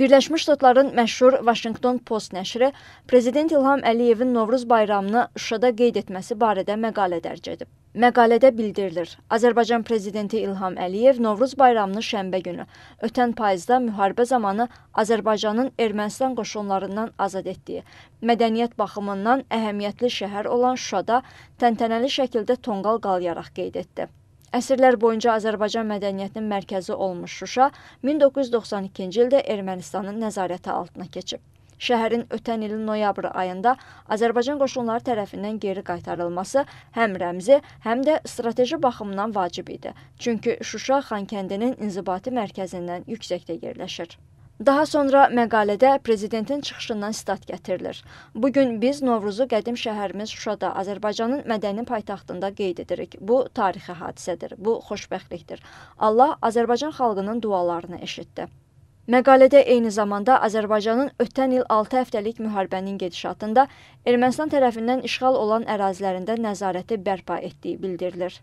Birləşmiş Ştatların məşhur Washington Post nəşri prezident İlham Əliyevin Novruz bayramını Şuşada qeyd etməsi barədə məqalə dərc edib. Məqalədə bildirilir. Azərbaycan prezidenti İlham Əliyev Novruz bayramını şənbə günü, ötən payızda müharibə zamanı Azərbaycanın Ermənistan qoşunlarından azad etdiyi, mədəniyyət baxımından əhəmiyyətli şəhər olan Şuşada təntənəli şəkildə tonqal qalayaraq qeyd etdi. Əsrlər boyunca Azərbaycan mədəniyyətinin mərkəzi olmuş Şuşa 1992-ci ildə Ermənistanın nəzarəti altına keçib. Şəhərin ötən ilin noyabr ayında Azərbaycan qoşunları tərəfindən geri qaytarılması həm rəmzi, həm də strateji baxımdan vacib idi. Çünki Şuşa Xankəndinin inzibati mərkəzindən yüksəkdə yerləşir. Daha sonra məqalədə prezidentin çıxışından sitat gətirilir. Bu gün biz Novruzu qədim şəhərimiz Şuşada, Azərbaycanın mədəni paytaxtında qeyd edirik. Bu tarixi hadisədir. Bu xoşbəxtlikdir. Allah Azərbaycan xalqının dualarını eşitdi. Məqalədə eyni zamanda Azərbaycanın ötən il 6 həftəlik müharibənin gedişatında Ermənistan tərəfindən işğal olan ərazilərində nəzarəti bərpa etdiyi bildirilir.